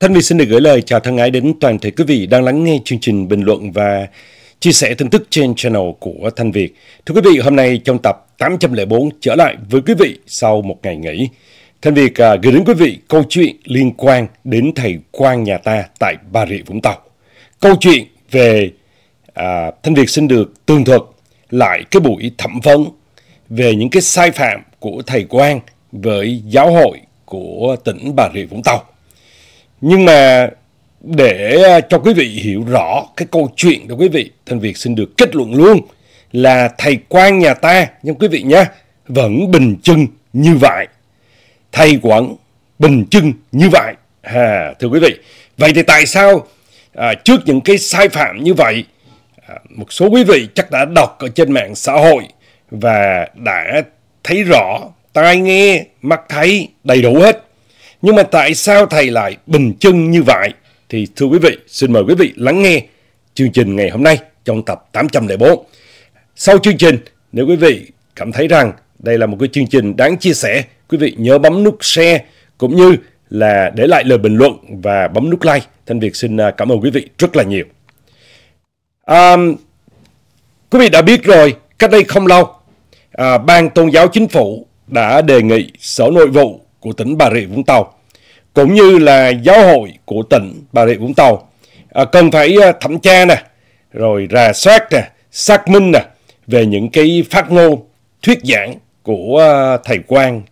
Thanh vị xin được gửi lời chào thân ái đến toàn thể quý vị đang lắng nghe chương trình bình luận và chia sẻ tin tức trên channel của Thanh Việt. Thưa quý vị, hôm nay trong tập 804 trở lại với quý vị sau một ngày nghỉ. Thanh Việt à, gửi đến quý vị câu chuyện liên quan đến thầy quan nhà ta tại Bà Rịa Vũng Tàu. Câu chuyện về à, Thanh Việt xin được tường thuật lại cái buổi thẩm vấn về những cái sai phạm của thầy quan với giáo hội của tỉnh Bà Rịa Vũng Tàu. Nhưng mà để à, cho quý vị hiểu rõ cái câu chuyện đó quý vị, thân Việt xin được kết luận luôn là thầy quan nhà ta, nhưng quý vị nhé, vẫn bình chân như vậy. Thầy quẩn bình chân như vậy. À, thưa quý vị, vậy thì tại sao à, trước những cái sai phạm như vậy, à, một số quý vị chắc đã đọc ở trên mạng xã hội và đã thấy rõ, tai nghe, mắt thấy đầy đủ hết nhưng mà tại sao thầy lại bình chân như vậy? Thì thưa quý vị, xin mời quý vị lắng nghe chương trình ngày hôm nay trong tập 804. Sau chương trình, nếu quý vị cảm thấy rằng đây là một cái chương trình đáng chia sẻ, quý vị nhớ bấm nút share cũng như là để lại lời bình luận và bấm nút like. Thanh Việt xin à, cảm ơn quý vị rất là nhiều. À, quý vị đã biết rồi, cách đây không lâu, à, Ban Tôn giáo Chính phủ đã đề nghị Sở Nội vụ của tỉnh Bà Rịa Vũng Tàu cũng như là giáo hội của tỉnh Bà Rịa Vũng Tàu à, cần phải à, thẩm tra nè rồi rà soát nè xác minh nè về những cái phát ngôn thuyết giảng của à, thầy quan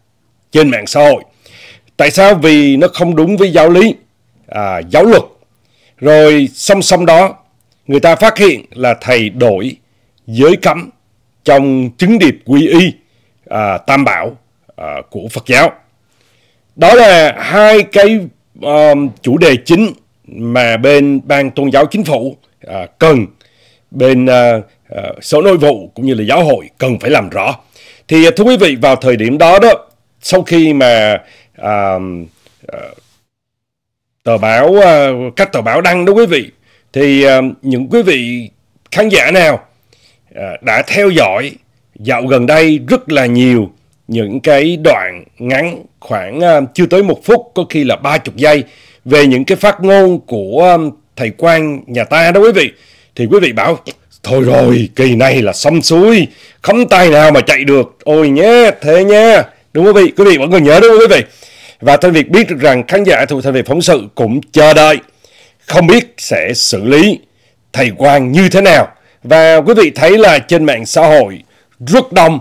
trên mạng xã hội tại sao vì nó không đúng với giáo lý à, giáo luật rồi song song đó người ta phát hiện là thầy đổi giới cấm trong chứng điệp quy y à, tam bảo à, của Phật giáo đó là hai cái um, chủ đề chính mà bên ban tôn giáo chính phủ uh, cần bên uh, uh, sở nội vụ cũng như là giáo hội cần phải làm rõ. Thì thưa quý vị vào thời điểm đó đó sau khi mà uh, uh, tờ báo uh, các tờ báo đăng đó quý vị thì uh, những quý vị khán giả nào uh, đã theo dõi dạo gần đây rất là nhiều những cái đoạn ngắn khoảng ờ, chưa tới một phút có khi là ba chục giây về những cái phát ngôn của ờ, thầy quan nhà ta đó quý vị thì quý vị bảo thôi rồi kỳ này là xong xuôi không tay nào mà chạy được ôi nhé thế nha đúng không quý vị quý vị vẫn còn nhớ đúng không quý vị và thanh việc biết được rằng khán giả thuộc thanh việt phóng sự cũng chờ đợi không biết sẽ xử lý thầy quan như thế nào và quý vị thấy là trên mạng xã hội rất đông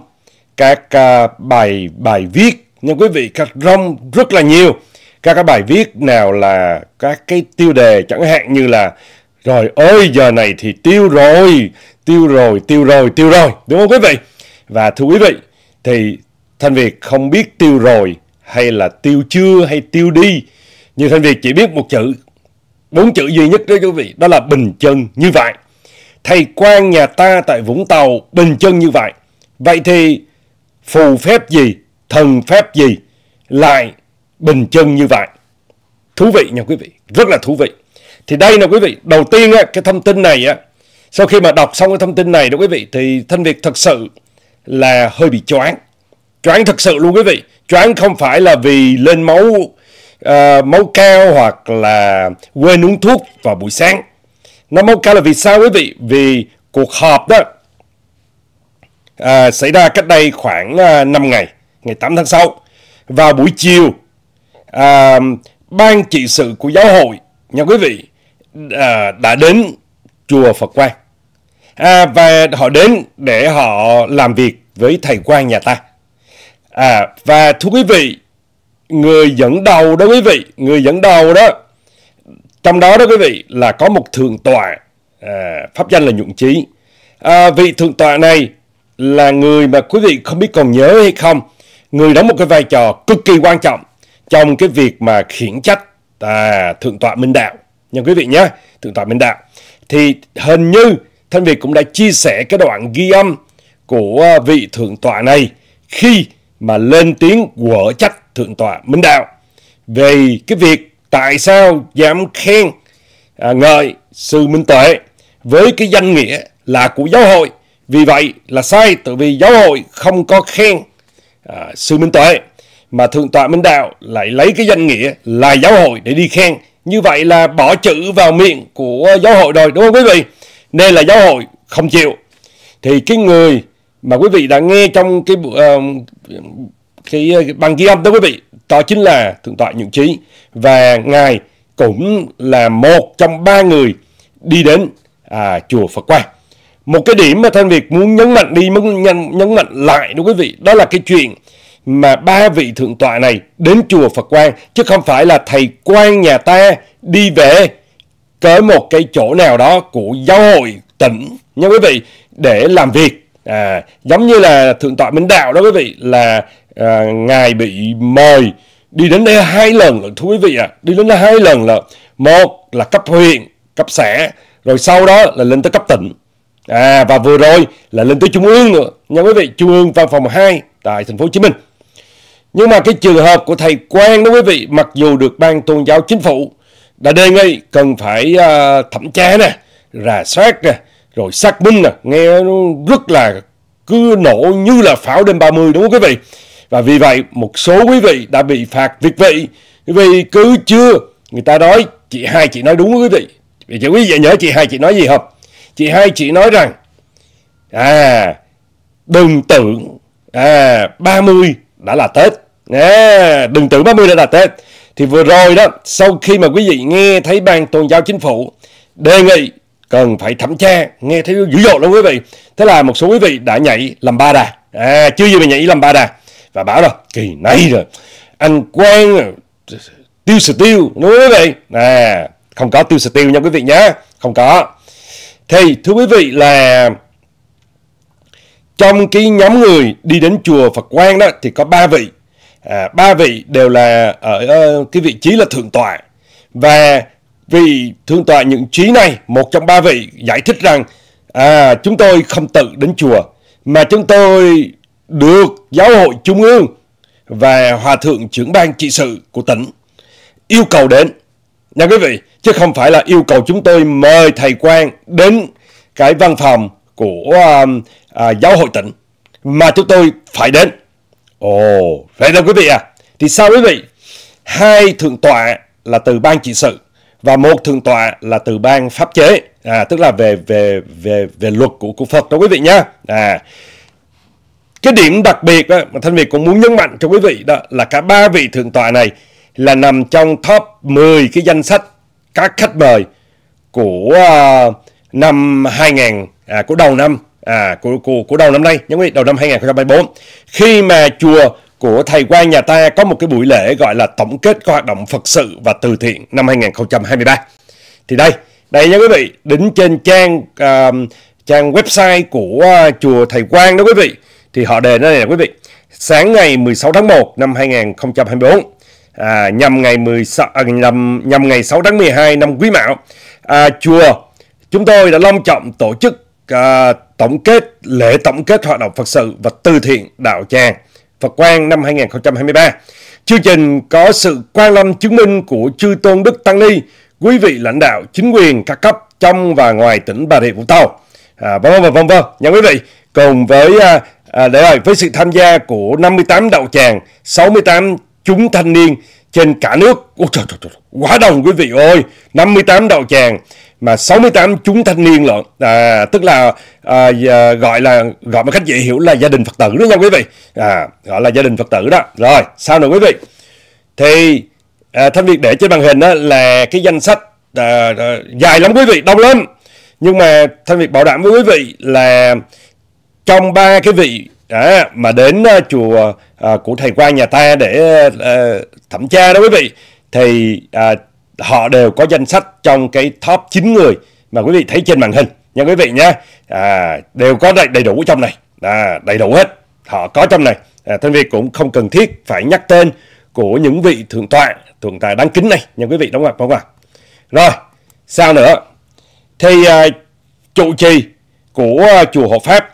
các à, bài bài viết nha quý vị các rong rất là nhiều các cái bài viết nào là các cái tiêu đề chẳng hạn như là rồi ôi giờ này thì tiêu rồi tiêu rồi tiêu rồi tiêu rồi đúng không quý vị và thưa quý vị thì thanh việt không biết tiêu rồi hay là tiêu chưa hay tiêu đi nhưng thanh việt chỉ biết một chữ bốn chữ duy nhất đó quý vị đó là bình chân như vậy thầy quan nhà ta tại vũng tàu bình chân như vậy vậy thì phù phép gì, thần phép gì lại bình chân như vậy. Thú vị nha quý vị, rất là thú vị. Thì đây nè quý vị, đầu tiên á, cái thông tin này á, sau khi mà đọc xong cái thông tin này đó quý vị thì Thanh Việt thật sự là hơi bị choáng. Choáng thật sự luôn quý vị. Choáng không phải là vì lên máu uh, máu cao hoặc là quên uống thuốc vào buổi sáng. Nó máu cao là vì sao quý vị? Vì cuộc họp đó à, xảy ra cách đây khoảng à, 5 ngày, ngày 8 tháng 6. Vào buổi chiều, à, ban trị sự của giáo hội, nha quý vị, à, đã đến chùa Phật Quang. À, và họ đến để họ làm việc với thầy quan nhà ta. À, và thưa quý vị, người dẫn đầu đó quý vị, người dẫn đầu đó, trong đó đó quý vị là có một thượng tọa, à, pháp danh là Nhuận Chí. À, vị thượng tọa này là người mà quý vị không biết còn nhớ hay không, người đóng một cái vai trò cực kỳ quan trọng trong cái việc mà khiển trách à, Thượng tọa Minh Đạo. Nha quý vị nhé, Thượng tọa Minh Đạo. Thì hình như Thanh Việt cũng đã chia sẻ cái đoạn ghi âm của à, vị Thượng tọa này khi mà lên tiếng quở trách Thượng tọa Minh Đạo về cái việc tại sao dám khen à, ngợi sư Minh Tuệ với cái danh nghĩa là của giáo hội vì vậy là sai tự vì giáo hội không có khen à, sự minh tuệ mà thượng tọa minh đạo lại lấy cái danh nghĩa là giáo hội để đi khen. Như vậy là bỏ chữ vào miệng của giáo hội rồi đúng không quý vị? Nên là giáo hội không chịu. Thì cái người mà quý vị đã nghe trong cái uh, cái bằng ghi âm đó quý vị đó chính là thượng tọa nhượng trí và ngài cũng là một trong ba người đi đến à, chùa Phật Quang một cái điểm mà Thanh Việt muốn nhấn mạnh đi, muốn nhấn, nhấn mạnh lại đó quý vị, đó là cái chuyện mà ba vị thượng tọa này đến chùa Phật quan chứ không phải là thầy quan nhà ta đi về tới một cái chỗ nào đó của giáo hội tỉnh nha quý vị để làm việc à, giống như là thượng tọa Minh Đạo đó quý vị là à, ngài bị mời đi đến đây hai lần rồi thưa quý vị ạ à, đi đến đây hai lần là một là cấp huyện cấp xã rồi sau đó là lên tới cấp tỉnh À và vừa rồi là lên tới trung ương nữa nha quý vị, trung ương văn phòng 2 tại thành phố Hồ Chí Minh. Nhưng mà cái trường hợp của thầy Quang đó quý vị, mặc dù được ban tôn giáo chính phủ đã đề nghị cần phải uh, thẩm tra nè, rà soát nè, rồi xác minh nè, nghe nó rất là cứ nổ như là pháo đêm 30 đúng không quý vị? Và vì vậy một số quý vị đã bị phạt việc vị vì cứ chưa người ta nói chị hai chị nói đúng quý vị. Vậy quý vị nhớ chị hai chị nói gì không? chị hai chị nói rằng à đừng tưởng à 30 đã là Tết. À, đừng tưởng 30 đã là Tết. Thì vừa rồi đó, sau khi mà quý vị nghe thấy ban tôn giáo chính phủ đề nghị cần phải thẩm tra, nghe thấy dữ dội lắm quý vị. Thế là một số quý vị đã nhảy làm ba đà. À, chưa gì mà nhảy làm ba đà. Và bảo rồi, kỳ này rồi, anh Quang tiêu sự tiêu, đúng không quý vị? À, không có tiêu sự tiêu nha quý vị nhé, không có. Thì thưa quý vị là trong cái nhóm người đi đến chùa Phật Quang đó thì có ba vị. À, ba vị đều là ở uh, cái vị trí là thượng tọa. Và vì thượng tọa những trí này, một trong ba vị giải thích rằng à, chúng tôi không tự đến chùa mà chúng tôi được giáo hội trung ương và hòa thượng trưởng ban trị sự của tỉnh yêu cầu đến Nha quý vị, chứ không phải là yêu cầu chúng tôi mời thầy quan đến cái văn phòng của à, à, giáo hội tỉnh mà chúng tôi phải đến. Ồ, vậy đâu quý vị à? Thì sao quý vị? Hai thượng tọa là từ ban trị sự và một thượng tọa là từ ban pháp chế, à, tức là về về về về luật của của Phật đó quý vị nhá. À, cái điểm đặc biệt đó, mà thanh việt cũng muốn nhấn mạnh cho quý vị đó là cả ba vị thượng tọa này là nằm trong top 10 cái danh sách các khách mời của à, năm 2000 à, của đầu năm à của của của đầu năm nay nhớ đầu năm 2024 khi mà chùa của thầy quan nhà ta có một cái buổi lễ gọi là tổng kết các hoạt động Phật sự và từ thiện năm 2023 thì đây đây nha quý vị đính trên trang uh, trang website của à, chùa thầy quan đó quý vị thì họ đề nó này quý vị sáng ngày 16 tháng 1 năm 2024 à, nhằm ngày 16 à, nhằm, nhằm ngày 6 tháng 12 năm Quý Mão. À, chùa chúng tôi đã long trọng tổ chức à, tổng kết lễ tổng kết hoạt động Phật sự và từ thiện đạo tràng Phật Quang năm 2023. Chương trình có sự quan lâm chứng minh của chư tôn đức tăng ni, quý vị lãnh đạo chính quyền các cấp trong và ngoài tỉnh Bà Rịa Vũng Tàu. À, vâng vâng vâng vân vân. quý vị, cùng với à, à, để rồi với sự tham gia của 58 đạo tràng, 68 chúng thanh niên trên cả nước. Ôi trời, trời, trời, quá đông quý vị ơi, 58 đạo tràng mà 68 chúng thanh niên lận, à, tức là à, à, gọi là gọi một cách dễ hiểu là gia đình Phật tử đó nha quý vị, à, gọi là gia đình Phật tử đó. Rồi, sao nữa quý vị? Thì à, Thanh Việt để trên màn hình đó là cái danh sách à, à, dài lắm quý vị, đông lắm. Nhưng mà Thanh Việt bảo đảm với quý vị là trong ba cái vị đó mà đến uh, chùa uh, của thầy quan nhà ta để uh, thẩm tra đó quý vị thì uh, họ đều có danh sách trong cái top 9 người mà quý vị thấy trên màn hình nha quý vị nhé à, đều có đầy, đầy đủ trong này à, đầy đủ hết họ có trong này à, thân việc cũng không cần thiết phải nhắc tên của những vị thượng tọa thượng tọa đáng kính này nha quý vị đóng mặt không ạ rồi sao nữa thì à, trụ trì của chùa hộ pháp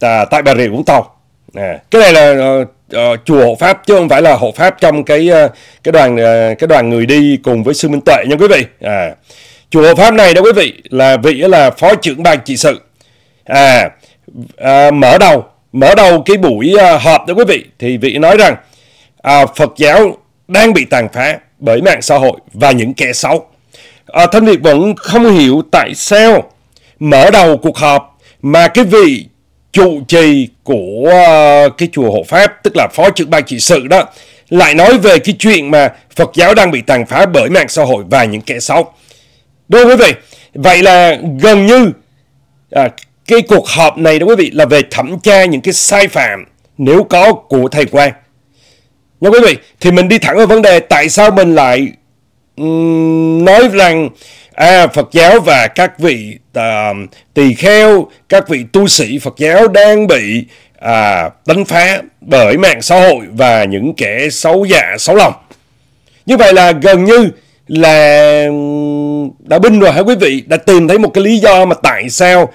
à, tại bà rịa vũng tàu à, cái này là uh, uh, chùa hộ pháp chứ không phải là hộ pháp trong cái uh, cái đoàn uh, cái đoàn người đi cùng với sư minh tuệ nha quý vị à chùa hộ pháp này đó quý vị là vị là phó trưởng ban trị sự à uh, mở đầu mở đầu cái buổi uh, họp đó quý vị thì vị nói rằng uh, Phật giáo đang bị tàn phá bởi mạng xã hội và những kẻ xấu à, Thanh Việt vẫn không hiểu tại sao mở đầu cuộc họp mà cái vị chủ trì của ờ, cái chùa hộ pháp tức là phó trưởng ban trị sự đó lại nói về cái chuyện mà Phật giáo đang bị tàn phá bởi mạng xã hội và những kẻ xấu. Đúng quý vị, vậy là gần như à, cái cuộc họp này đó quý vị là về thẩm tra những cái sai phạm nếu có của thầy quan. Nha quý vị, thì mình đi thẳng vào vấn đề tại sao mình lại um, nói rằng à, Phật giáo và các vị à, tỳ kheo, các vị tu sĩ Phật giáo đang bị à, đánh phá bởi mạng xã hội và những kẻ xấu dạ, xấu lòng. Như vậy là gần như là đã binh rồi hả quý vị đã tìm thấy một cái lý do mà tại sao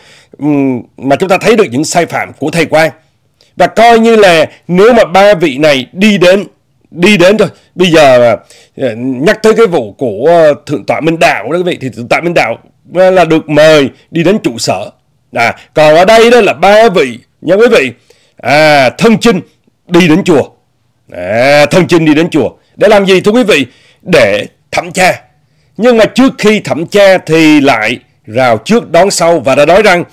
mà chúng ta thấy được những sai phạm của thầy Quang và coi như là nếu mà ba vị này đi đến đi đến thôi bây giờ ờ, nhắc tới cái vụ của ờ, thượng tọa Minh Đạo đó quý vị thì thượng tọa Minh Đạo là được mời đi đến trụ sở à còn ở đây đó là ba vị nha quý vị à thân chinh đi đến chùa à, thân chinh đi đến chùa để làm gì thưa quý vị để thẩm tra nhưng mà trước khi thẩm tra thì lại rào trước đón sau và đã nói rằng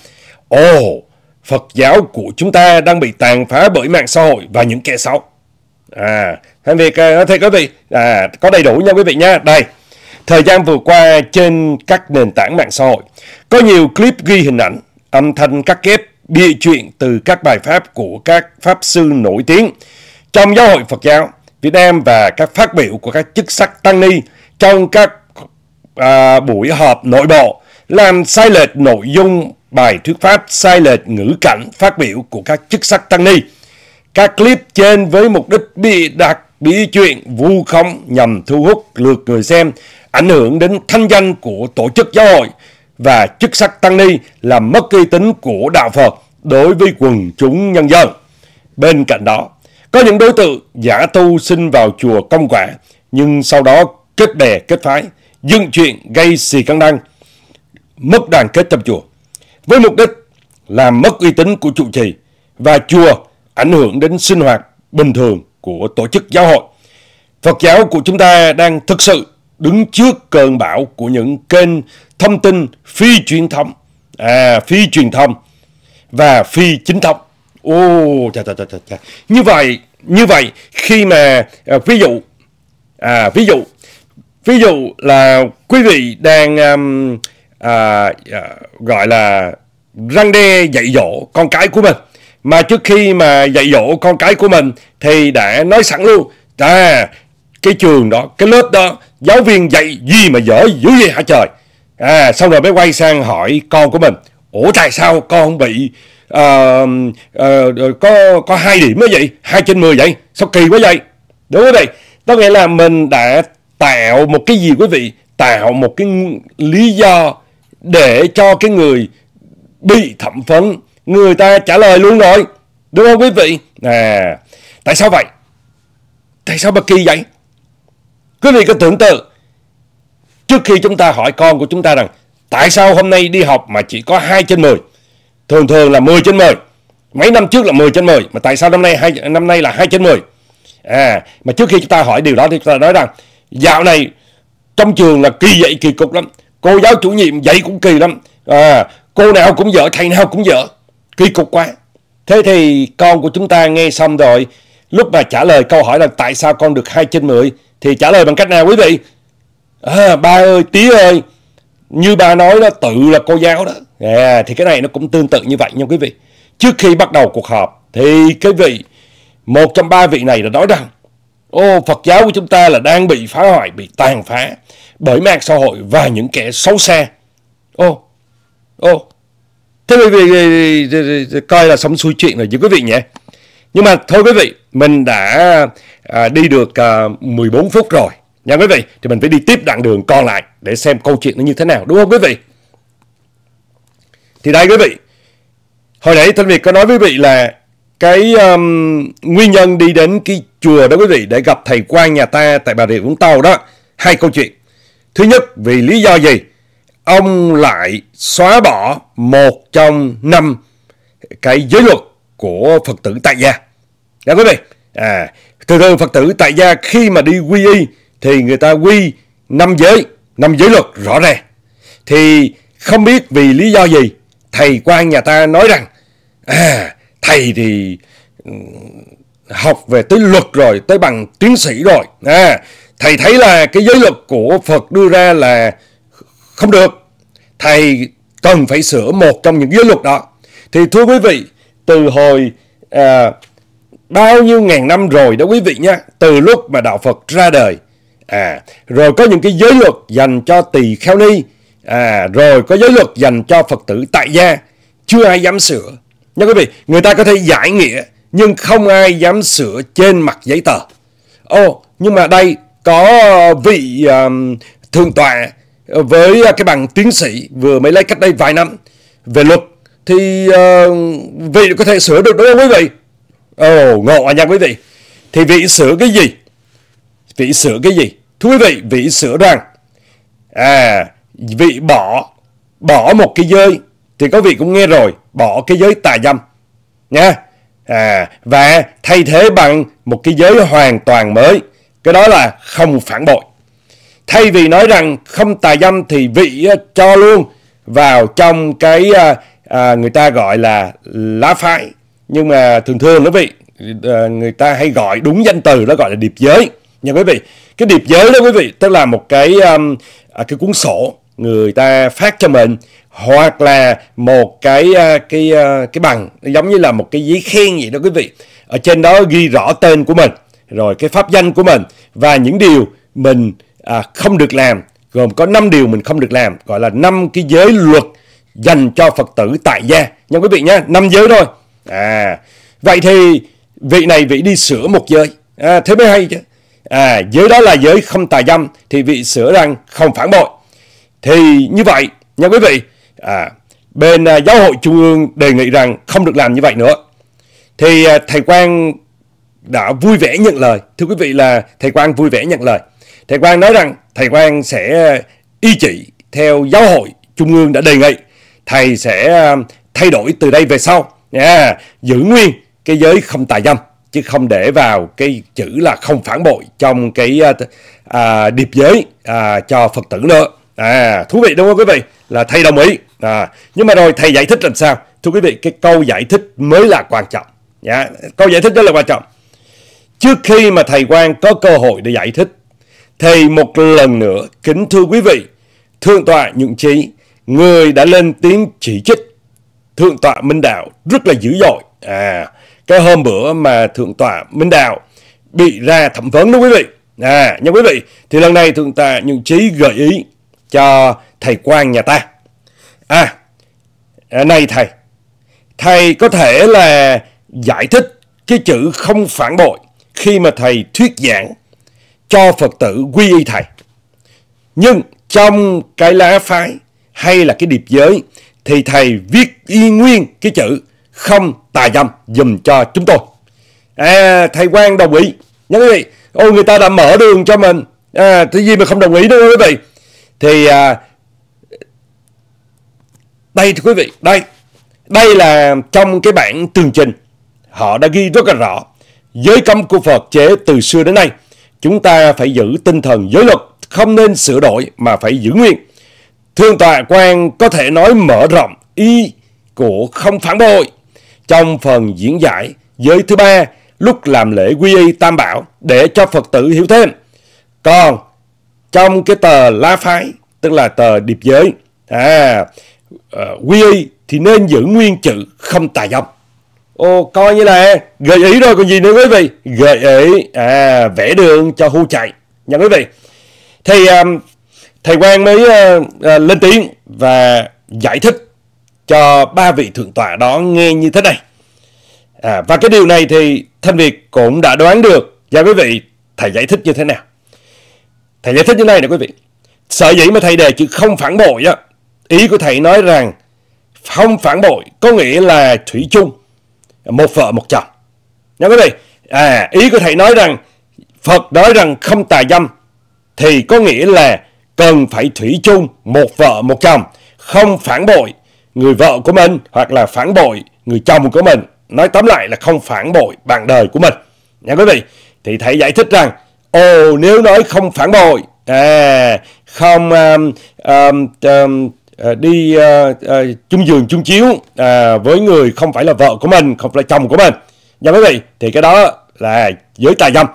ồ Phật giáo của chúng ta đang bị tàn phá bởi mạng xã hội và những kẻ xấu. À, Thành việc thưa có vị à, có đầy đủ nha quý vị nha. Đây, thời gian vừa qua trên các nền tảng mạng xã hội có nhiều clip ghi hình ảnh, âm thanh cắt ghép, bịa chuyện từ các bài pháp của các pháp sư nổi tiếng trong giáo hội Phật giáo Việt Nam và các phát biểu của các chức sắc tăng ni trong các à, buổi họp nội bộ làm sai lệch nội dung bài thuyết pháp, sai lệch ngữ cảnh phát biểu của các chức sắc tăng ni. Các clip trên với mục đích bị đặt bị chuyện vu khống nhằm thu hút lượt người xem, ảnh hưởng đến thanh danh của tổ chức giáo hội và chức sắc tăng ni làm mất uy tín của đạo Phật đối với quần chúng nhân dân. Bên cạnh đó, có những đối tượng giả tu sinh vào chùa công quả nhưng sau đó kết bè kết phái, dựng chuyện gây xì căng đăng, mất đoàn kết trong chùa. Với mục đích làm mất uy tín của trụ trì và chùa ảnh hưởng đến sinh hoạt bình thường của tổ chức giáo hội. Phật giáo của chúng ta đang thực sự đứng trước cơn bão của những kênh thông tin phi truyền thống, à, phi truyền thông và phi chính thống. Ô, chà, chà, chà, chà. Như vậy, như vậy khi mà à, ví dụ, à, ví dụ, ví dụ là quý vị đang um, à, à, gọi là răng đe dạy dỗ con cái của mình mà trước khi mà dạy dỗ con cái của mình thì đã nói sẵn luôn à cái trường đó cái lớp đó giáo viên dạy gì mà dở dữ vậy hả trời à xong rồi mới quay sang hỏi con của mình ủa tại sao con bị uh, uh, có có hai điểm mới vậy hai trên mười vậy sao kỳ quá vậy đúng không vậy có nghĩa là mình đã tạo một cái gì quý vị tạo một cái lý do để cho cái người bị thẩm vấn người ta trả lời luôn rồi. Đúng không quý vị? À, tại sao vậy? Tại sao bất kỳ vậy? Quý vị cứ tưởng tượng, trước khi chúng ta hỏi con của chúng ta rằng tại sao hôm nay đi học mà chỉ có 2 trên 10? Thường thường là 10 trên 10. Mấy năm trước là 10 trên 10, mà tại sao năm nay hai năm nay là 2 trên 10? À, mà trước khi chúng ta hỏi điều đó thì chúng ta nói rằng dạo này trong trường là kỳ dạy kỳ cục lắm. Cô giáo chủ nhiệm dạy cũng kỳ lắm. À, cô nào cũng dở, thầy nào cũng dở kỳ cục quá. Thế thì con của chúng ta nghe xong rồi, lúc mà trả lời câu hỏi là tại sao con được 2 trên 10, thì trả lời bằng cách nào quý vị? À, ba ơi, tí ơi, như ba nói đó, tự là cô giáo đó. À, thì cái này nó cũng tương tự như vậy nha quý vị. Trước khi bắt đầu cuộc họp, thì cái vị, một trong ba vị này đã nói rằng, Ô, Phật giáo của chúng ta là đang bị phá hoại, bị tàn phá bởi mạng xã hội và những kẻ xấu xa. Ô, ô, Thế quý vị coi là sống xuôi chuyện rồi chứ quý vị nhé. Nhưng mà thôi quý vị, mình đã à, đi được à, 14 phút rồi. Nha quý vị, thì mình phải đi tiếp đoạn đường còn lại để xem câu chuyện nó như thế nào, đúng không quý vị? Thì đây quý vị, hồi nãy Thanh Việt có nói với quý vị là cái um, nguyên nhân đi đến cái chùa đó quý vị để gặp thầy quan nhà ta tại Bà Rịa Vũng Tàu đó, hai câu chuyện. Thứ nhất, vì lý do gì? ông lại xóa bỏ một trong năm cái giới luật của Phật tử tại gia. Đã dạ, quý vị, à, thường thường Phật tử tại gia khi mà đi quy y thì người ta quy năm giới, năm giới luật rõ ràng. Thì không biết vì lý do gì, thầy quan nhà ta nói rằng, à, thầy thì ừ, học về tới luật rồi, tới bằng tiến sĩ rồi. À, thầy thấy là cái giới luật của Phật đưa ra là không được, thầy cần phải sửa một trong những giới luật đó. Thì thưa quý vị, từ hồi à, bao nhiêu ngàn năm rồi đó quý vị nhé, từ lúc mà Đạo Phật ra đời, à rồi có những cái giới luật dành cho tỳ kheo ni, à rồi có giới luật dành cho Phật tử tại gia, chưa ai dám sửa. Nha quý vị, người ta có thể giải nghĩa, nhưng không ai dám sửa trên mặt giấy tờ. Ô, nhưng mà đây có vị um, thượng tọa Ờ, với à, cái bằng tiến sĩ vừa mới lấy cách đây vài năm về luật thì uh, vị có thể sửa được đúng không quý vị? Ồ, oh, ngộ à nha quý vị. Thì vị sửa cái gì? Vị sửa cái gì? Thưa quý vị, vị sửa rằng à vị bỏ bỏ một cái giới thì có vị cũng nghe rồi bỏ cái giới tà dâm nha à và thay thế bằng một cái giới hoàn toàn mới cái đó là không phản bội Thay vì nói rằng không tà dâm thì vị cho luôn vào trong cái à, người ta gọi là lá phái. Nhưng mà thường thường đó vị, ờ, người ta hay gọi đúng danh từ đó gọi là điệp giới. Nha quý vị, cái điệp giới đó quý vị, tức là một cái um, cái cuốn sổ người ta phát cho mình hoặc là một cái cái cái bằng giống như là một cái giấy khen vậy đó quý vị ở trên đó ghi rõ tên của mình rồi cái pháp danh của mình và những điều mình à, không được làm gồm có 5 điều mình không được làm gọi là năm cái giới luật dành cho Phật tử tại gia nha quý vị nhé năm giới thôi à vậy thì vị này vị đi sửa một giới à, thế mới hay chứ à giới đó là giới không tà dâm thì vị sửa rằng không phản bội thì như vậy nha quý vị à bên à, giáo hội trung ương đề nghị rằng không được làm như vậy nữa thì à, thầy quan đã vui vẻ nhận lời thưa quý vị là thầy quan vui vẻ nhận lời Thầy Quang nói rằng thầy Quang sẽ ờ, y chỉ theo giáo hội trung ương đã đề nghị. Thầy sẽ ờ, thay đổi từ đây về sau nha, giữ nguyên cái giới không tà dâm chứ không để vào cái chữ là không phản bội trong cái ờ, à, điệp giới à, cho Phật tử nữa. À, thú vị đúng không quý vị? Là thầy đồng ý. À, nhưng mà rồi thầy giải thích làm sao? Thưa quý vị, cái câu giải thích mới là quan trọng. Dạ, câu giải thích rất là quan trọng. Trước khi mà thầy Quang có cơ hội để giải thích thì một lần nữa, kính thưa quý vị, Thượng tọa Nhượng Trí, người đã lên tiếng chỉ trích Thượng tọa Minh Đạo rất là dữ dội. À, cái hôm bữa mà Thượng tọa Minh Đạo bị ra thẩm vấn đó quý vị. À, nhưng quý vị, thì lần này Thượng tọa Nhượng Trí gợi ý cho thầy quan nhà ta. À, à này thầy, thầy có thể là giải thích cái chữ không phản bội khi mà thầy thuyết giảng cho Phật tử quy y Thầy. Nhưng trong cái lá phái hay là cái điệp giới thì Thầy viết y nguyên cái chữ không tà dâm dùm cho chúng tôi. À, thầy quan đồng ý. Nhớ quý vị, ôi người ta đã mở đường cho mình. À, thế gì mà không đồng ý đâu quý vị. Thì à, đây thưa quý vị, đây. Đây là trong cái bản tường trình. Họ đã ghi rất là rõ. Giới cấm của Phật chế từ xưa đến nay chúng ta phải giữ tinh thần giới luật, không nên sửa đổi mà phải giữ nguyên. Thương tòa quan có thể nói mở rộng ý của không phản bội. Trong phần diễn giải, giới thứ ba, lúc làm lễ quy y tam bảo để cho Phật tử hiểu thêm. Còn trong cái tờ lá Phái, tức là tờ điệp giới, à, ờ, quy y thì nên giữ nguyên chữ không tà dòng Ồ, coi như là gợi ý rồi còn gì nữa quý vị. Gợi ý, à, vẽ đường cho hưu chạy. Nha quý vị. Thì um, thầy quan mới uh, uh, lên tiếng và giải thích cho ba vị thượng tọa đó nghe như thế này. À, và cái điều này thì Thanh Việt cũng đã đoán được. Dạ quý vị, thầy giải thích như thế nào? Thầy giải thích như này nè quý vị. Sở dĩ mà thầy đề chứ không phản bội á. Ý của thầy nói rằng không phản bội có nghĩa là thủy chung một vợ một chồng nha quý vị à, ý của thầy nói rằng phật nói rằng không tà dâm thì có nghĩa là cần phải thủy chung một vợ một chồng không phản bội người vợ của mình hoặc là phản bội người chồng của mình nói tóm lại là không phản bội bạn đời của mình nha quý vị thì thầy giải thích rằng ồ nếu nói không phản bội à, không um, um, um, Ờ, đi ờ, ờ, chung giường chung chiếu à, với người không phải là vợ của mình, không phải là chồng của mình. Nha quý vị, thì cái đó là giới tài dâm.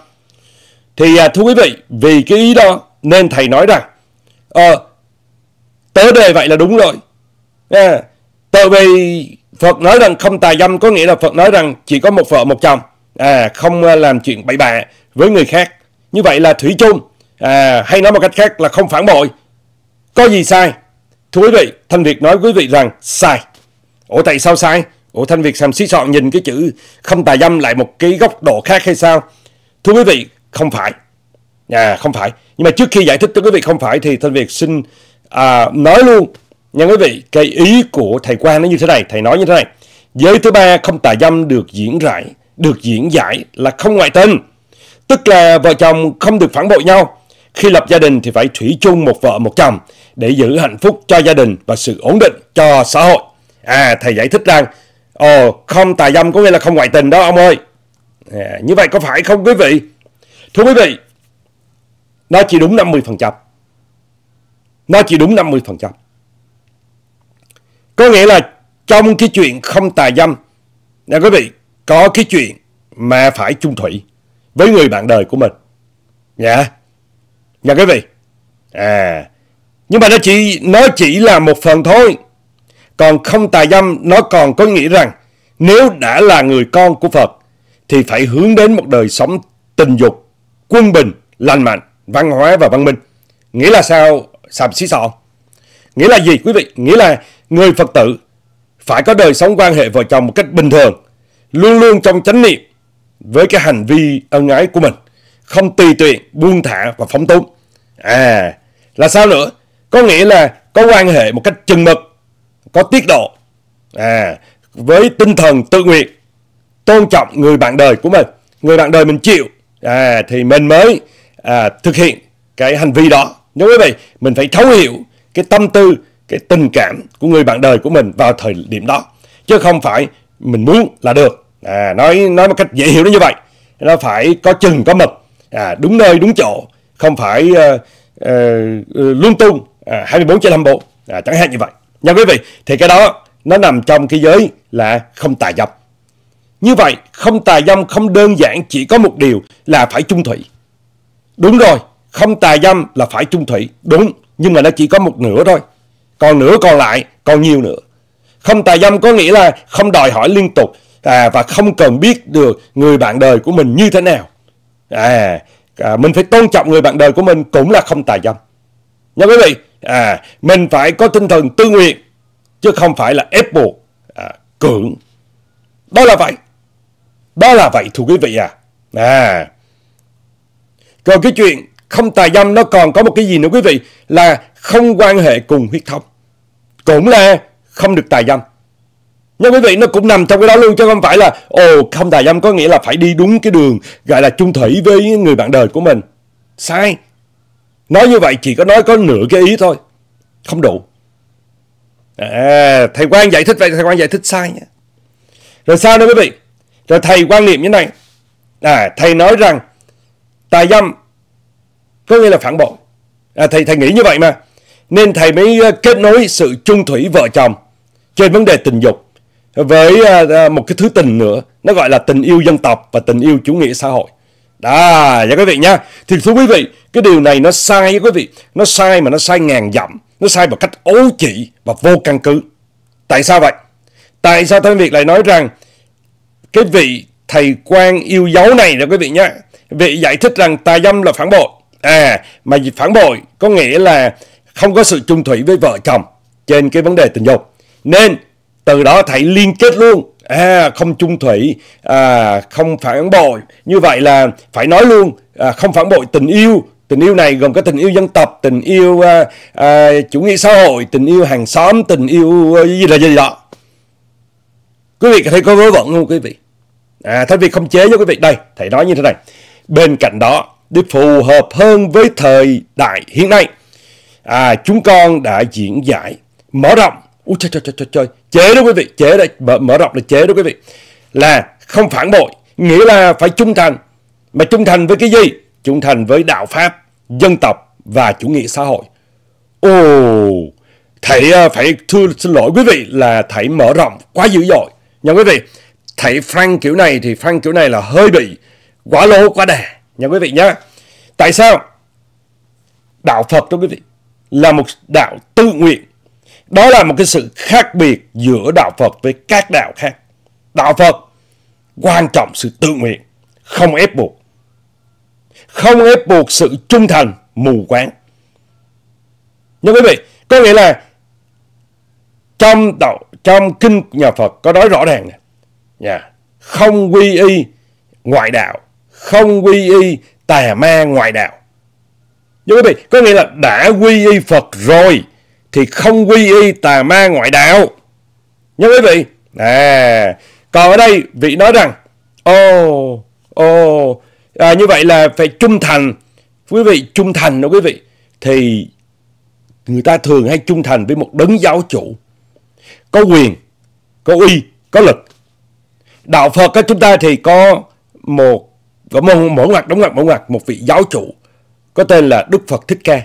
Thì à, thưa quý vị, vì cái ý đó nên thầy nói rằng ờ, tớ đề vậy là đúng rồi. À, tại vì Phật nói rằng không tài dâm có nghĩa là Phật nói rằng chỉ có một vợ một chồng, à, không à, làm chuyện bậy bạ với người khác. Như vậy là thủy chung, à, hay nói một cách khác là không phản bội. Có gì sai Thưa quý vị, Thanh Việt nói quý vị rằng sai. Ủa tại sao sai? Ủa Thanh Việt làm xí soạn nhìn cái chữ không tà dâm lại một cái góc độ khác hay sao? Thưa quý vị, không phải. À, không phải. Nhưng mà trước khi giải thích cho quý vị không phải thì Thanh Việt xin à, nói luôn nha quý vị, cái ý của thầy Quang nó như thế này, thầy nói như thế này. Giới thứ ba không tà dâm được diễn giải, được diễn giải là không ngoại tình. Tức là vợ chồng không được phản bội nhau khi lập gia đình thì phải thủy chung một vợ một chồng để giữ hạnh phúc cho gia đình và sự ổn định cho xã hội. À, thầy giải thích rằng, ồ, không tà dâm có nghĩa là không ngoại tình đó ông ơi. À, như vậy có phải không quý vị? Thưa quý vị, nó chỉ đúng 50%. Nó chỉ đúng 50%. Có nghĩa là trong cái chuyện không tà dâm, nè quý vị, có cái chuyện mà phải chung thủy với người bạn đời của mình. Dạ. Yeah Dạ quý vị. À, nhưng mà nó chỉ, nó chỉ là một phần thôi. Còn không tà dâm nó còn có nghĩa rằng nếu đã là người con của Phật thì phải hướng đến một đời sống tình dục, quân bình, lành mạnh, văn hóa và văn minh. Nghĩa là sao sạp xí sọ? Nghĩa là gì quý vị? Nghĩa là người Phật tử phải có đời sống quan hệ vợ chồng một cách bình thường, luôn luôn trong chánh niệm với cái hành vi ân ái của mình không tùy tiện buông thả và phóng túng. À, là sao nữa? Có nghĩa là có quan hệ một cách chừng mực, có tiết độ, à, với tinh thần tự nguyện, tôn trọng người bạn đời của mình. Người bạn đời mình chịu, à, thì mình mới à, thực hiện cái hành vi đó. Nhớ quý vị, mình phải thấu hiểu cái tâm tư, cái tình cảm của người bạn đời của mình vào thời điểm đó. Chứ không phải mình muốn là được. À, nói nói một cách dễ hiểu nó như vậy. Nó phải có chừng, có mực à, đúng nơi đúng chỗ không phải à, à, lung tung à, 24 trên 24 à, chẳng hạn như vậy nha quý vị thì cái đó nó nằm trong cái giới là không tà dâm như vậy không tà dâm không đơn giản chỉ có một điều là phải trung thủy đúng rồi không tà dâm là phải trung thủy đúng nhưng mà nó chỉ có một nửa thôi còn nửa còn lại còn nhiều nữa không tà dâm có nghĩa là không đòi hỏi liên tục à, và không cần biết được người bạn đời của mình như thế nào à, à, mình phải tôn trọng người bạn đời của mình cũng là không tài dâm nha quý vị à, mình phải có tinh thần tự nguyện chứ không phải là ép buộc à, cưỡng đó là vậy đó là vậy thưa quý vị à à còn cái chuyện không tài dâm nó còn có một cái gì nữa quý vị là không quan hệ cùng huyết thống cũng là không được tài dâm Nha quý vị, nó cũng nằm trong cái đó luôn chứ không phải là ồ không tài dâm có nghĩa là phải đi đúng cái đường gọi là chung thủy với người bạn đời của mình. Sai. Nói như vậy chỉ có nói có nửa cái ý thôi. Không đủ. À, thầy quan giải thích vậy, thầy quan giải thích sai nha. Rồi sao nữa quý vị? Rồi thầy quan niệm như này. À, thầy nói rằng tài dâm có nghĩa là phản bội. À, thầy thầy nghĩ như vậy mà. Nên thầy mới kết nối sự chung thủy vợ chồng trên vấn đề tình dục với à, à, một cái thứ tình nữa nó gọi là tình yêu dân tộc và tình yêu chủ nghĩa xã hội đó dạ quý vị nha thì thưa quý vị cái điều này nó sai quý vị nó sai mà nó sai ngàn dặm nó sai một cách ố chỉ và vô căn cứ tại sao vậy tại sao thân việc lại nói rằng cái vị thầy quan yêu dấu này đó quý vị nhé vị giải thích rằng tà dâm là phản bội à mà phản bội có nghĩa là không có sự chung thủy với vợ chồng trên cái vấn đề tình dục nên từ đó thầy liên kết luôn à, không chung thủy à, không phản bội như vậy là phải nói luôn à, không phản bội tình yêu tình yêu này gồm có tình yêu dân tộc tình yêu à, à, chủ nghĩa xã hội tình yêu hàng xóm tình yêu à, gì là gì đó quý vị thấy có vớ vẩn không quý vị à, thay vì không chế cho quý vị đây thầy nói như thế này bên cạnh đó để phù hợp hơn với thời đại hiện nay à, chúng con đã diễn giải mở rộng Ui trời trời trời trời, chế đó quý vị, chế đây, mở, mở rộng là chế đó quý vị. Là không phản bội, nghĩa là phải trung thành. Mà trung thành với cái gì? Trung thành với đạo Pháp, dân tộc và chủ nghĩa xã hội. Ồ, thầy à, phải thưa xin lỗi quý vị là thầy mở rộng quá dữ dội. Nha quý vị, thầy Frank kiểu này thì Frank kiểu này là hơi bị quá lố quá đà. Nha quý vị nhá. Tại sao? Đạo Phật đó quý vị là một đạo tự nguyện đó là một cái sự khác biệt giữa đạo Phật với các đạo khác. Đạo Phật quan trọng sự tự nguyện, không ép buộc. Không ép buộc sự trung thành, mù quáng. Nhưng quý vị, có nghĩa là trong đạo, trong kinh nhà Phật có nói rõ ràng này. Yeah. Không quy y ngoại đạo, không quy y tà ma ngoại đạo. Nhưng quý vị, có nghĩa là đã quy y Phật rồi thì không quy y tà ma ngoại đạo. Nhớ quý vị. À, còn ở đây vị nói rằng, ô, ô, à, như vậy là phải trung thành. Quý vị, trung thành đó quý vị. Thì người ta thường hay trung thành với một đấng giáo chủ. Có quyền, có uy, có lực. Đạo Phật các chúng ta thì có một, có một mỗi ngoặt, đóng ngoặt, mỗi ngoặt, một vị giáo chủ có tên là Đức Phật Thích Ca.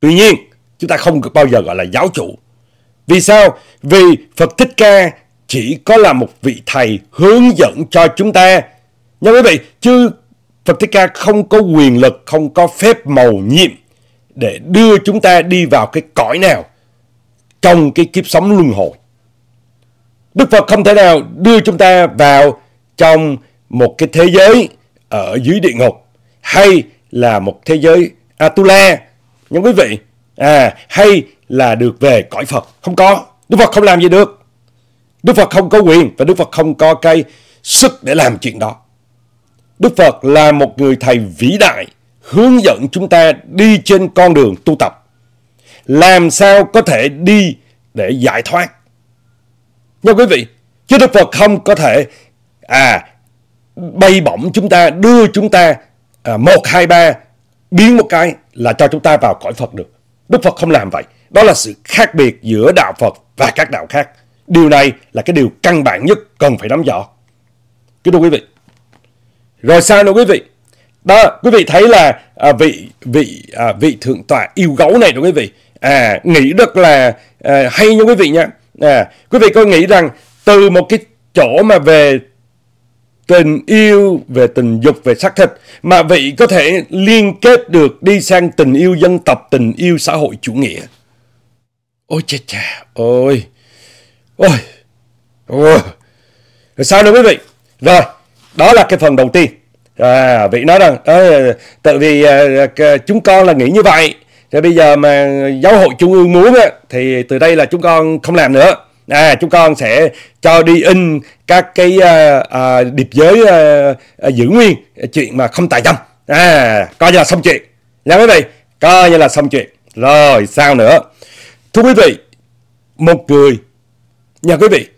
Tuy nhiên, Chúng ta không bao giờ gọi là giáo chủ. Vì sao? Vì Phật Thích Ca chỉ có là một vị thầy hướng dẫn cho chúng ta. Nha quý vị, chứ Phật Thích Ca không có quyền lực, không có phép màu nhiệm để đưa chúng ta đi vào cái cõi nào trong cái kiếp sống luân hồi. Đức Phật không thể nào đưa chúng ta vào trong một cái thế giới ở dưới địa ngục hay là một thế giới Atula. Nha quý vị, à hay là được về cõi Phật. Không có, Đức Phật không làm gì được. Đức Phật không có quyền và Đức Phật không có cái sức để làm chuyện đó. Đức Phật là một người thầy vĩ đại hướng dẫn chúng ta đi trên con đường tu tập. Làm sao có thể đi để giải thoát. Nha quý vị, chứ Đức Phật không có thể à bay bổng chúng ta, đưa chúng ta à, 1, 2, 3 biến một cái là cho chúng ta vào cõi Phật được. Đức Phật không làm vậy. Đó là sự khác biệt giữa đạo Phật và các đạo khác. Điều này là cái điều căn bản nhất cần phải nắm rõ. Kính thưa quý vị. Rồi sao nữa quý vị? Đó, quý vị thấy là à, vị vị à, vị thượng tọa yêu gấu này đó quý vị. À, nghĩ rất là à, hay nha quý vị nha. À, quý vị có nghĩ rằng từ một cái chỗ mà về tình yêu về tình dục về xác thịt mà vị có thể liên kết được đi sang tình yêu dân tộc tình yêu xã hội chủ nghĩa ôi chà chà ôi ôi ôi rồi sao nữa quý vị rồi đó là cái phần đầu tiên à, vị nói rằng à, tại vì à, à chúng con là nghĩ như vậy rồi bây giờ mà giáo hội trung ương muốn á, thì từ đây là chúng con không làm nữa à, chúng con sẽ cho đi in các cái à, à, điệp giới à, à, giữ nguyên chuyện mà không tài dâm à, coi như là xong chuyện nha quý vị coi như là xong chuyện rồi sao nữa thưa quý vị một người nha quý vị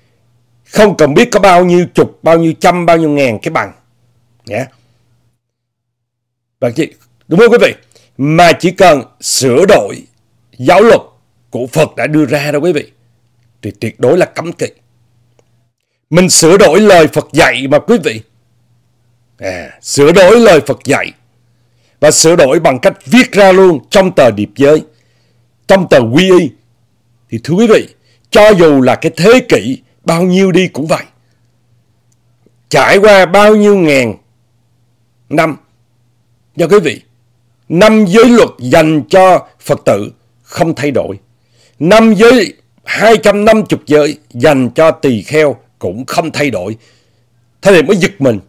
không cần biết có bao nhiêu chục bao nhiêu trăm bao nhiêu ngàn cái bằng nhé và chị đúng không quý vị mà chỉ cần sửa đổi giáo luật của Phật đã đưa ra đó quý vị thì tuyệt đối là cấm kỵ. Mình sửa đổi lời Phật dạy mà quý vị. À, sửa đổi lời Phật dạy và sửa đổi bằng cách viết ra luôn trong tờ điệp giới, trong tờ quy y. Thì thưa quý vị, cho dù là cái thế kỷ bao nhiêu đi cũng vậy. Trải qua bao nhiêu ngàn năm, nha quý vị, năm giới luật dành cho Phật tử không thay đổi. Năm giới 250 giới dành cho tỳ kheo cũng không thay đổi. Thế thì mới giật mình.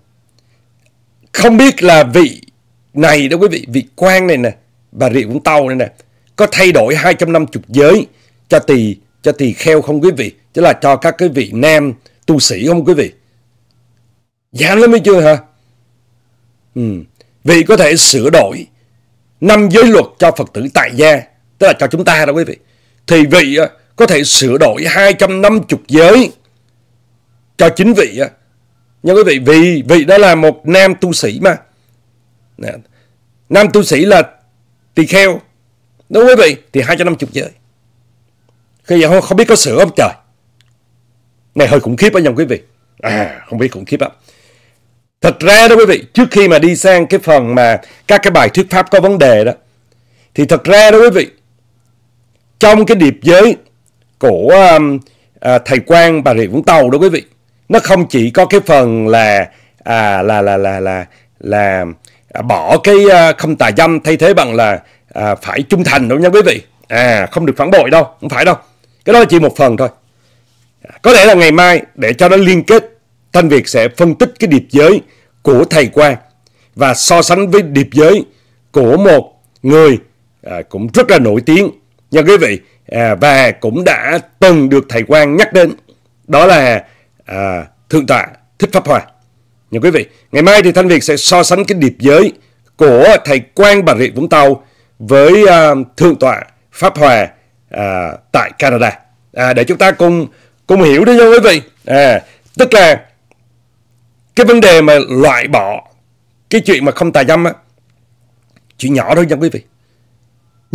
Không biết là vị này đó quý vị, vị quan này nè, Bà Rịa Vũng Tàu này nè, có thay đổi 250 giới cho tỳ cho tỳ kheo không quý vị, chứ là cho các cái vị nam tu sĩ không quý vị. Giảm lắm hay chưa hả? Ừ. Vị có thể sửa đổi năm giới luật cho Phật tử tại gia, tức là cho chúng ta đó quý vị. Thì vị có thể sửa đổi 250 giới cho chính vị á. Nha quý vị, vì vị đó là một nam tu sĩ mà. nam tu sĩ là tỳ kheo. Đúng quý vị, thì 250 giới. Khi giờ không, biết có sửa không trời. Này hơi khủng khiếp á nha quý vị. À, không biết khủng khiếp lắm. Thật ra đó quý vị, trước khi mà đi sang cái phần mà các cái bài thuyết pháp có vấn đề đó, thì thật ra đó quý vị, trong cái điệp giới của à, ờ, ờ, thầy Quang Bà Rịa Vũng Tàu đó quý vị. Nó không chỉ có cái phần là à, là là là là là à, bỏ cái à, không tà dâm thay thế bằng là à, phải trung thành đâu nha quý vị. À không được phản bội đâu, không phải đâu. Cái đó chỉ một phần thôi. Có lẽ là ngày mai để cho nó liên kết, Thanh Việt sẽ phân tích cái điệp giới của thầy Quang và so sánh với điệp giới của một người à, cũng rất là nổi tiếng nha quý vị à, và cũng đã từng được thầy Quang nhắc đến đó là à, thượng tọa thích pháp hòa nha quý vị ngày mai thì thanh việt sẽ so sánh cái điệp giới của thầy Quang Bà Rịa Vũng Tàu với à, thượng tọa pháp hòa à, tại Canada à, để chúng ta cùng cùng hiểu đấy nha quý vị à, tức là cái vấn đề mà loại bỏ cái chuyện mà không tài dâm á chuyện nhỏ thôi nha quý vị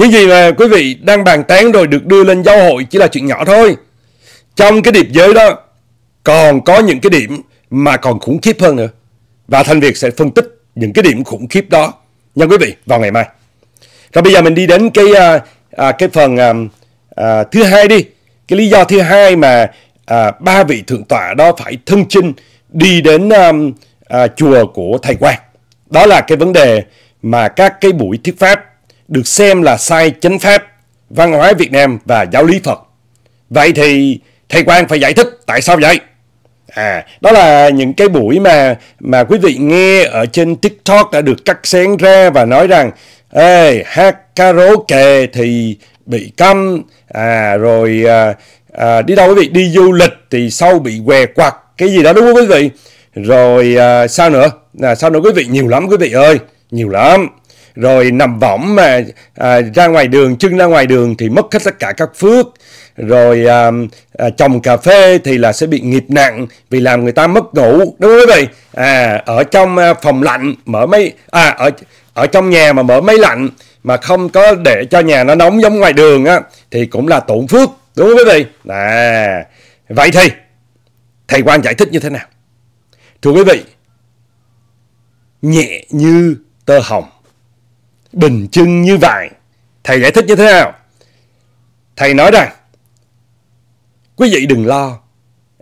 những gì mà quý vị đang bàn tán rồi được đưa lên giáo hội chỉ là chuyện nhỏ thôi. Trong cái điệp giới đó, còn có những cái điểm mà còn khủng khiếp hơn nữa. Và Thanh Việt sẽ phân tích những cái điểm khủng khiếp đó nha quý vị vào ngày mai. Rồi bây giờ mình đi đến cái à, à, cái phần à, à, thứ hai đi. Cái lý do thứ hai mà à, ba vị thượng tọa đó phải thân chinh đi đến à, à, chùa của thầy quan. Đó là cái vấn đề mà các cái buổi thuyết pháp được xem là sai chính pháp, văn hóa Việt Nam và giáo lý Phật. Vậy thì thầy Quang phải giải thích tại sao vậy? À, đó là những cái buổi mà mà quý vị nghe ở trên TikTok đã được cắt xén ra và nói rằng Ê, hát karaoke thì bị câm, à, rồi à, à, đi đâu quý vị? Đi du lịch thì sau bị què quặt, cái gì đó đúng không quý vị? Rồi à, sao nữa? À, sao nữa quý vị? Nhiều lắm quý vị ơi, nhiều lắm rồi nằm võng mà à, ra ngoài đường chân ra ngoài đường thì mất hết tất cả các phước rồi à, à, trồng cà phê thì là sẽ bị nghiệp nặng vì làm người ta mất ngủ đúng không quý vị à ở trong à, phòng lạnh mở máy à ở ở trong nhà mà mở máy lạnh mà không có để cho nhà nó nóng giống ngoài đường á thì cũng là tổn phước đúng không quý vị à vậy thì thầy quan giải thích như thế nào thưa quý vị nhẹ như tơ hồng Bình chân như vậy. Thầy giải thích như thế nào? Thầy nói rằng, quý vị đừng lo.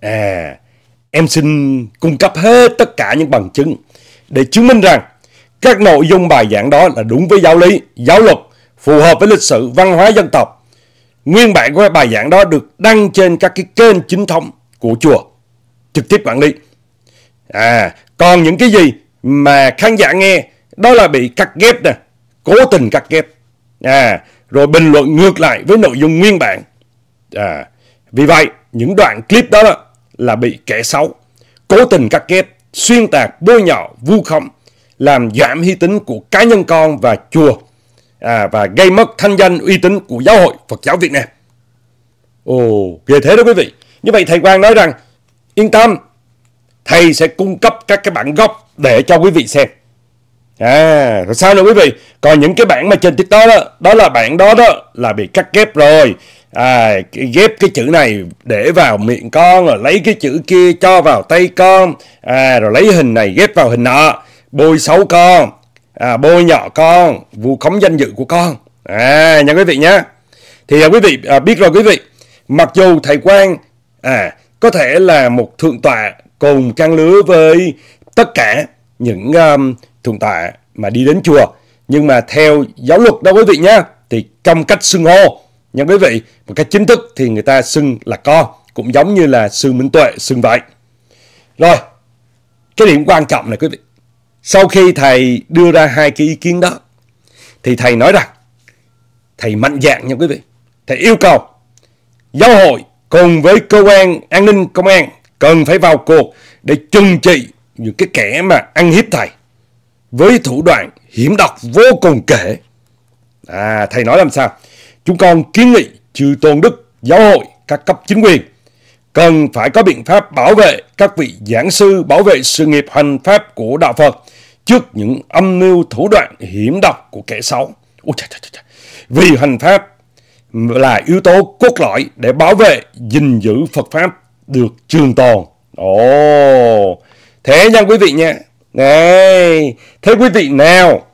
À, em xin cung cấp hết tất cả những bằng chứng để chứng minh rằng các nội dung bài giảng đó là đúng với giáo lý, giáo luật, phù hợp với lịch sử, văn hóa dân tộc. Nguyên bản của bài giảng đó được đăng trên các cái kênh chính thống của chùa, trực tiếp quản lý. À, còn những cái gì mà khán giả nghe, đó là bị cắt ghép nè, cố tình cắt ghép, à, rồi bình luận ngược lại với nội dung nguyên bản. À, vì vậy, những đoạn clip đó là bị kẻ xấu, cố tình cắt ghép, xuyên tạc, bôi nhọ, vu khống, làm giảm uy tín của cá nhân con và chùa, à, và gây mất thanh danh uy tín của giáo hội Phật giáo Việt Nam. Ồ, ghê thế đó quý vị. Như vậy thầy Quang nói rằng, yên tâm, thầy sẽ cung cấp các cái bản gốc để cho quý vị xem. À, rồi sao nữa quý vị? Còn những cái bản mà trên TikTok đó, đó là bản đó đó là bị cắt ghép rồi. À, ghép cái chữ này để vào miệng con rồi lấy cái chữ kia cho vào tay con. À, rồi lấy hình này ghép vào hình nọ, bôi xấu con, à, bôi nhỏ con, vu khống danh dự của con. À, nha quý vị nhé. Thì à, quý vị à, biết rồi quý vị, mặc dù thầy Quang à có thể là một thượng tọa cùng trang lứa với tất cả những um, thượng tả mà đi đến chùa. Nhưng mà theo giáo luật đó quý vị nhé, thì trong cách xưng hô, nha quý vị, một cách chính thức thì người ta xưng là con, cũng giống như là sư Minh Tuệ xưng vậy. Rồi, cái điểm quan trọng này quý vị, sau khi thầy đưa ra hai cái ý kiến đó, thì thầy nói rằng, thầy mạnh dạng nha quý vị, thầy yêu cầu giáo hội cùng với cơ quan an ninh công an cần phải vào cuộc để trừng trị những cái kẻ mà ăn hiếp thầy với thủ đoạn hiểm độc vô cùng kể. À, thầy nói làm sao? Chúng con kiến nghị chư tôn đức, giáo hội, các cấp chính quyền cần phải có biện pháp bảo vệ các vị giảng sư bảo vệ sự nghiệp hành pháp của Đạo Phật trước những âm mưu thủ đoạn hiểm độc của kẻ xấu. Ôi trời, trời, trời. Vì hành pháp là yếu tố cốt lõi để bảo vệ, gìn giữ Phật Pháp được trường tồn. Ồ, thế nha quý vị nha. Đấy. Thế quý vị nào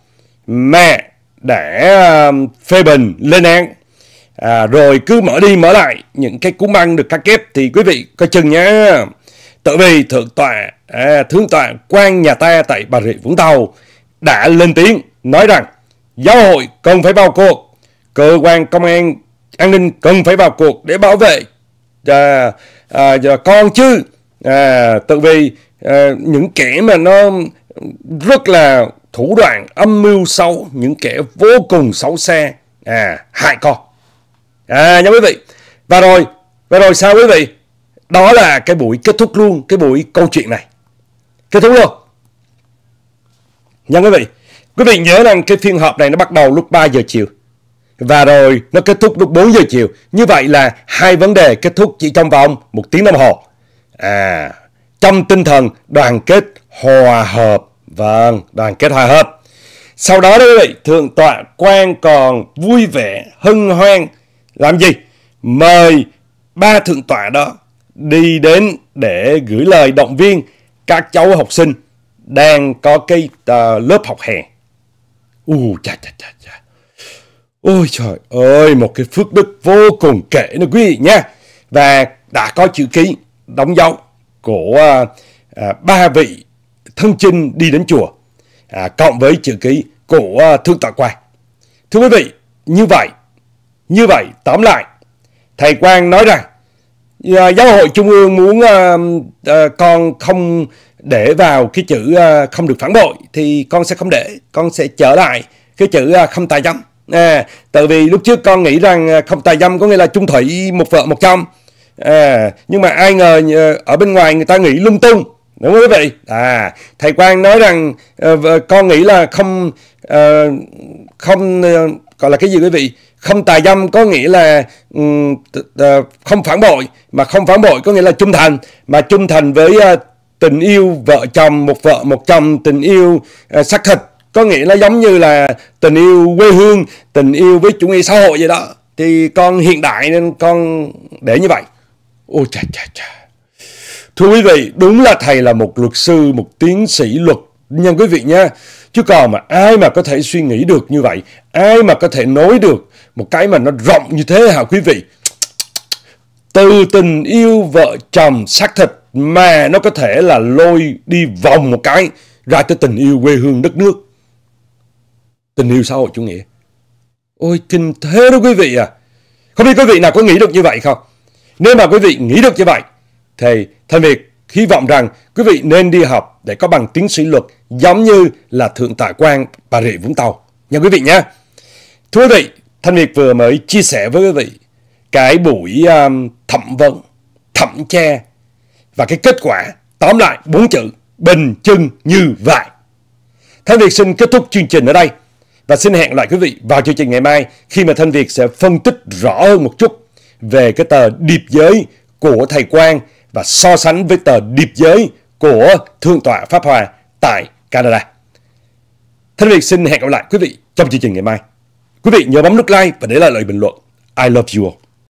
mẹ đã um, phê bình lên án à, rồi cứ mở đi mở lại những cái cú măng được cắt kép thì quý vị coi chừng nhé, tự vì thượng tọa à, thượng tọa quan nhà ta tại Bà Rịa Vũng Tàu đã lên tiếng nói rằng giáo hội cần phải vào cuộc, cơ quan công an an ninh cần phải vào cuộc để bảo vệ à, à, con chứ. À, tự vì Ờ, những kẻ mà nó rất là thủ đoạn âm mưu xấu những kẻ vô cùng xấu xa à hại con à nha quý vị và rồi và rồi sao quý vị đó là cái buổi kết thúc luôn cái buổi câu chuyện này kết thúc luôn nha quý vị quý vị nhớ rằng cái phiên họp này nó bắt đầu lúc 3 giờ chiều và rồi nó kết thúc lúc 4 giờ chiều như vậy là hai vấn đề kết thúc chỉ trong vòng một tiếng đồng hồ à trong tinh thần đoàn kết hòa hợp. Vâng, đoàn kết hòa hợp. Sau đó đấy vị, Thượng tọa quan còn vui vẻ, hân hoan. Làm gì? Mời ba thượng tọa đó đi đến để gửi lời động viên các cháu học sinh đang có cái uh, lớp học hè. U chà chà chà chà. Ôi trời ơi, một cái phước đức vô cùng kể nữa quý vị nha. Và đã có chữ ký, đóng dấu của à, à, ba vị thân chinh đi đến chùa à, cộng với chữ ký của Thượng tọa quan. Thưa quý vị, như vậy, như vậy tóm lại, thầy Quang nói rằng giáo hội trung ương muốn con không để vào cái chữ không được phản bội thì con sẽ không để, con sẽ trở lại cái chữ không tài dâm. À, tại vì lúc trước con nghĩ rằng không tài dâm có nghĩa là trung thủy một vợ một chồng à, nhưng mà ai ngờ ờ, ở bên ngoài người ta nghĩ lung tung đúng không quý vị à thầy quang nói rằng uh, con nghĩ là không uh, không gọi là cái gì quý vị không tài dâm có nghĩa là không phản bội mà không phản bội có nghĩa là trung thành mà trung thành với tình yêu vợ chồng một vợ một chồng tình yêu uh, xác thịt có nghĩa là giống như là tình yêu quê hương tình yêu với chủ nghĩa xã hội vậy đó thì con hiện đại nên con để như vậy Ôi chà chà chà. Thưa quý vị, đúng là thầy là một luật sư, một tiến sĩ luật nhân quý vị nha. Chứ còn mà ai mà có thể suy nghĩ được như vậy, ai mà có thể nói được một cái mà nó rộng như thế hả quý vị? Từ tình yêu vợ chồng xác thịt mà nó có thể là lôi đi vòng một cái ra tới tình yêu quê hương đất nước. Tình yêu xã hội chủ nghĩa. Ôi kinh thế đó quý vị à. Không biết quý vị nào có nghĩ được như vậy không? Nếu mà quý vị nghĩ được như vậy, thì Thanh Việt hy vọng rằng quý vị nên đi học để có bằng tiến sĩ luật giống như là Thượng tá quan Bà Rịa Vũng Tàu. Nha quý vị nhé. Thưa quý vị, Thanh Việt vừa mới chia sẻ với quý vị cái buổi um, thẩm vấn, thẩm che và cái kết quả tóm lại bốn chữ bình chân như vậy. Thanh Việt xin kết thúc chương trình ở đây và xin hẹn lại quý vị vào chương trình ngày mai khi mà Thanh Việt sẽ phân tích rõ hơn một chút về cái tờ điệp giới của thầy Quang và so sánh với tờ điệp giới của Thượng tọa Pháp Hòa tại Canada. Thân vị xin hẹn gặp lại quý vị trong chương trình ngày mai. Quý vị nhớ bấm nút like và để lại lời bình luận. I love you all.